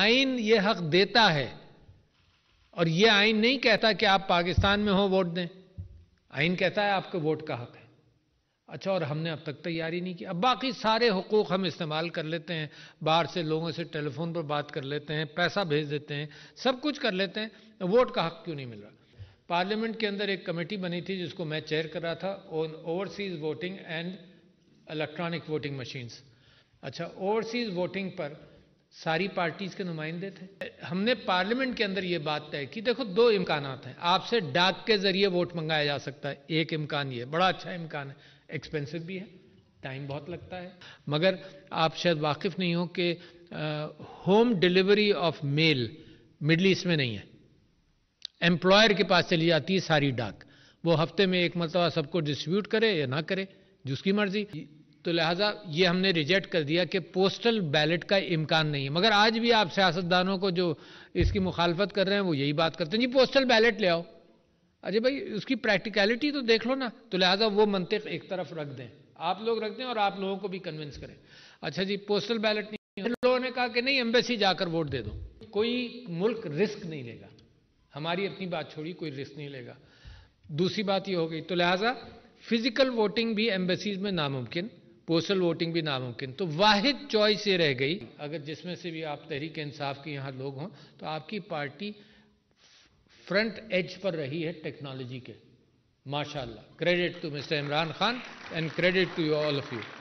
आइन ये हक देता है और ये आइन नहीं कहता कि आप पाकिस्तान में हो वोट दें आइन कहता है आपके वोट का हक है अच्छा और हमने अब तक तैयारी नहीं की अब बाकी सारे हकूक़ हम इस्तेमाल कर लेते हैं बाहर से लोगों से टेलीफोन पर बात कर लेते हैं पैसा भेज देते हैं सब कुछ कर लेते हैं वोट का हक क्यों नहीं मिल रहा पार्लियामेंट के अंदर एक कमेटी बनी थी जिसको मैं चेयर कर रहा था on overseas voting and electronic voting machines अच्छा ओवरसीज़ वोटिंग पर सारी पार्टीज के नुमाइंदे थे हमने पार्लियामेंट के अंदर ये बात तय की देखो दो इम्कान हैं आपसे डाक के जरिए वोट मंगाया जा सकता है एक इम्कान ये बड़ा अच्छा इम्कान है एक्सपेंसिव भी है टाइम बहुत लगता है मगर आप शायद वाकिफ नहीं हो कि home delivery of mail Middle East में नहीं है एम्प्लॉयर के पास चली जाती है सारी डाक वो हफ्ते में एक मरतबा सबको डिस्ट्रीब्यूट करे या ना करे जिसकी मर्जी तो लिहाजा ये हमने रिजेक्ट कर दिया कि पोस्टल बैलेट का इम्कान नहीं है मगर आज भी आप सियासतदानों को जो इसकी मुखालफत कर रहे हैं वो यही बात करते हैं जी पोस्टल बैलेट ले आओ अरे भाई उसकी प्रैक्टिकलिटी तो देख लो ना तो लिहाजा वो मंतिक एक तरफ रख दें आप लोग रख दें और आप लोगों को भी कन्विंस करें अच्छा जी पोस्टल बैलेट नहीं लोगों ने कहा कि नहीं एम्बेसी जाकर वोट दे दो कोई मुल्क रिस्क नहीं लेगा हमारी अपनी बात छोड़ी कोई रिस्क नहीं लेगा दूसरी बात ये हो गई तो लिहाजा फिजिकल वोटिंग भी एम्बेसीज में नामुमकिन पोस्टल वोटिंग भी नामुमकिन तो वाहिद चॉइस ये रह गई अगर जिसमें से भी आप तहरीक इंसाफ के यहाँ लोग हों तो आपकी पार्टी फ्रंट एज पर रही है टेक्नोलॉजी के माशाल्लाह credit to mister Imran Khan and credit to you all of you